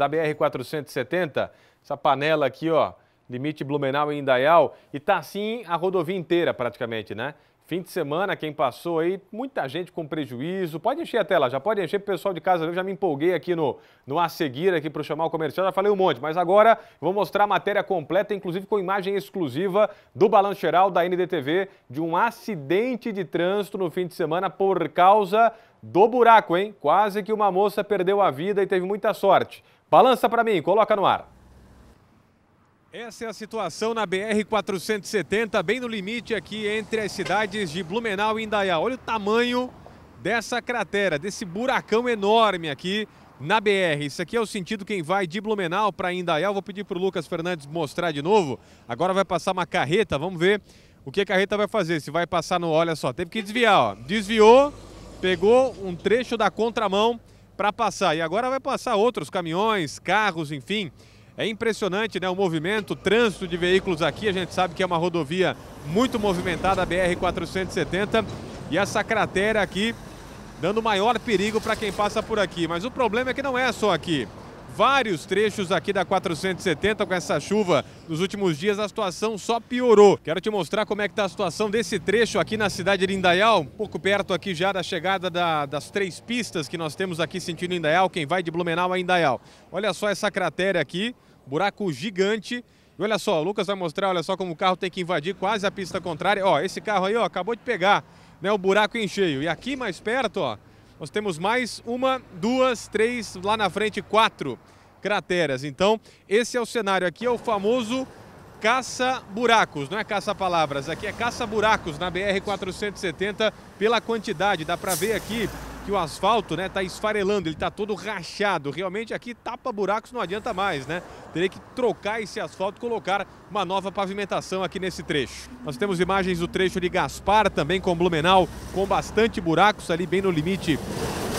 da BR-470, essa panela aqui, ó, limite Blumenau e Indaial, e tá assim a rodovia inteira praticamente, né? Fim de semana, quem passou aí, muita gente com prejuízo. Pode encher a tela, já pode encher o pessoal de casa. Eu já me empolguei aqui no, no A Seguir, aqui o Chamar o Comercial, já falei um monte. Mas agora vou mostrar a matéria completa, inclusive com imagem exclusiva do Balanço Geral da NDTV, de um acidente de trânsito no fim de semana por causa do buraco, hein? Quase que uma moça perdeu a vida e teve muita sorte. Balança para mim, coloca no ar. Essa é a situação na BR-470, bem no limite aqui entre as cidades de Blumenau e Indaiá. Olha o tamanho dessa cratera, desse buracão enorme aqui na BR. Isso aqui é o sentido quem vai de Blumenau para Indaiá. Eu vou pedir para o Lucas Fernandes mostrar de novo. Agora vai passar uma carreta, vamos ver o que a carreta vai fazer. Se vai passar no... Olha só, teve que desviar, ó. Desviou, pegou um trecho da contramão para passar. E agora vai passar outros caminhões, carros, enfim. É impressionante né, o movimento, o trânsito de veículos aqui. A gente sabe que é uma rodovia muito movimentada, a BR-470. E essa cratera aqui dando maior perigo para quem passa por aqui. Mas o problema é que não é só aqui vários trechos aqui da 470 com essa chuva. Nos últimos dias a situação só piorou. Quero te mostrar como é que está a situação desse trecho aqui na cidade de Indaial, um pouco perto aqui já da chegada da, das três pistas que nós temos aqui sentindo Indaial, quem vai de Blumenau a Indaial. Olha só essa cratera aqui, buraco gigante. E olha só, o Lucas vai mostrar, olha só como o carro tem que invadir quase a pista contrária. Ó, esse carro aí, ó, acabou de pegar, né, o buraco em cheio. E aqui mais perto, ó, nós temos mais uma, duas, três, lá na frente quatro crateras. Então, esse é o cenário aqui, é o famoso caça-buracos, não é caça-palavras, aqui é caça-buracos na BR-470 pela quantidade. Dá para ver aqui que o asfalto, né, tá esfarelando, ele tá todo rachado. Realmente aqui tapa buracos não adianta mais, né? Teria que trocar esse asfalto e colocar uma nova pavimentação aqui nesse trecho. Nós temos imagens do trecho de Gaspar também com Blumenau, com bastante buracos ali bem no limite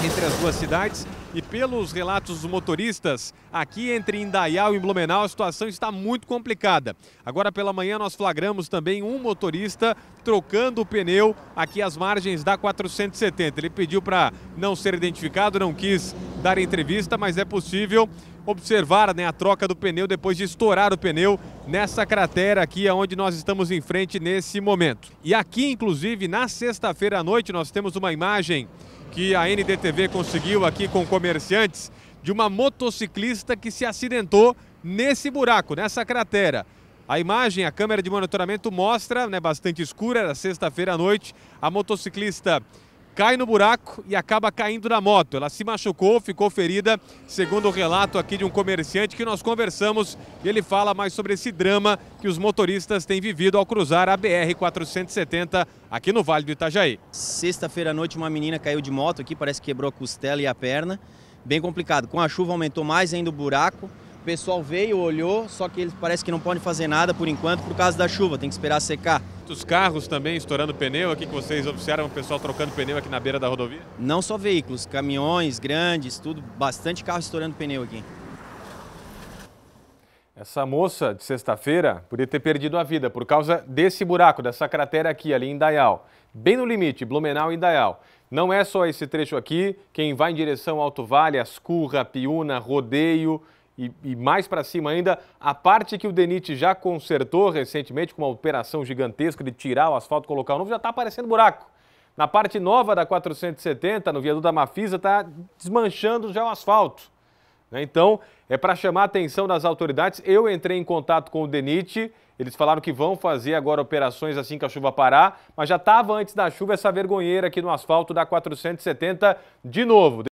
entre as duas cidades. E pelos relatos dos motoristas, aqui entre Indaial e Blumenau, a situação está muito complicada. Agora pela manhã nós flagramos também um motorista trocando o pneu aqui às margens da 470. Ele pediu para não ser identificado, não quis dar entrevista, mas é possível observar né, a troca do pneu depois de estourar o pneu nessa cratera aqui, onde nós estamos em frente nesse momento. E aqui, inclusive, na sexta-feira à noite, nós temos uma imagem que a NDTV conseguiu aqui com comerciantes de uma motociclista que se acidentou nesse buraco, nessa cratera. A imagem, a câmera de monitoramento mostra, né, bastante escura, era sexta-feira à noite, a motociclista cai no buraco e acaba caindo na moto. Ela se machucou, ficou ferida, segundo o relato aqui de um comerciante que nós conversamos. E ele fala mais sobre esse drama que os motoristas têm vivido ao cruzar a BR-470 aqui no Vale do Itajaí. Sexta-feira à noite, uma menina caiu de moto aqui, parece que quebrou a costela e a perna. Bem complicado. Com a chuva, aumentou mais ainda o buraco. O pessoal veio, olhou, só que eles parece que não podem fazer nada por enquanto por causa da chuva, tem que esperar secar muitos carros também estourando pneu aqui que vocês observam o pessoal trocando pneu aqui na beira da rodovia? Não só veículos, caminhões grandes, tudo, bastante carro estourando pneu aqui. Essa moça de sexta-feira podia ter perdido a vida por causa desse buraco, dessa cratera aqui, ali em Dayal. Bem no limite, Blumenau e Dayal. Não é só esse trecho aqui, quem vai em direção ao Alto Vale, Ascurra, Piúna, Rodeio, e, e mais para cima ainda, a parte que o DENIT já consertou recentemente com uma operação gigantesca de tirar o asfalto e colocar o novo, já está aparecendo buraco. Na parte nova da 470, no viaduto da Mafisa, está desmanchando já o asfalto. Né? Então, é para chamar a atenção das autoridades. Eu entrei em contato com o DENIT, eles falaram que vão fazer agora operações assim que a chuva parar, mas já estava antes da chuva essa vergonheira aqui no asfalto da 470 de novo.